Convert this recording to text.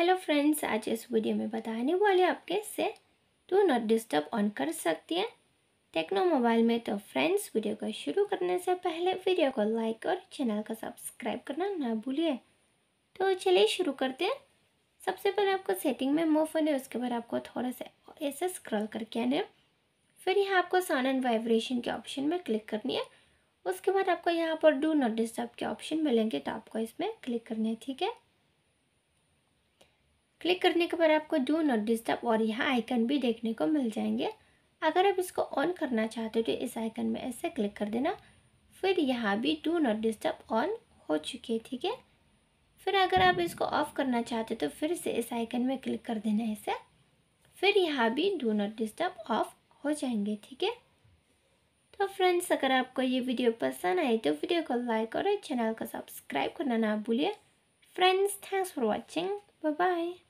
hello friends आज इस video में बताने वाले आप कैसे टू नॉट डिस्टर्ब ऑन कर सकती हैं टेक्नो मोबाइल में तो फ्रेंड्स वीडियो को शुरू करने से पहले वीडियो को लाइक और चैनल को सब्सक्राइब करना ना भूलिए तो चलिए शुरू करते हैं सबसे पहले आपको सेटिंग में मूव होने उसके बाद आपको थोड़ा सा ऐसे स्क्रॉल करके आने फिर यहाँ आपको साउंड एंड वाइब्रेशन के ऑप्शन में क्लिक करनी है उसके बाद आपको यहाँ पर डू नॉट डिस्टर्ब के ऑप्शन मिलेंगे तो आपको इसमें क्लिक करनी है ठीक है क्लिक करने के बाद आपको डू नॉट डिस्टर्ब और यहाँ आइकन भी देखने को मिल जाएंगे अगर आप इसको ऑन करना चाहते हो तो इस आइकन में ऐसे क्लिक कर देना फिर यहाँ भी डू नॉट डिस्टर्ब ऑन हो चुके ठीक है फिर अगर आप इसको ऑफ़ करना चाहते हो तो फिर से इस आइकन में क्लिक कर देना है इसे फिर यहाँ भी डू नॉट डिस्टर्ब ऑफ हो जाएंगे ठीक है तो फ्रेंड्स अगर आपको ये वीडियो पसंद आए तो वीडियो को लाइक और चैनल को सब्सक्राइब करना ना भूलिए friends thanks for watching bye bye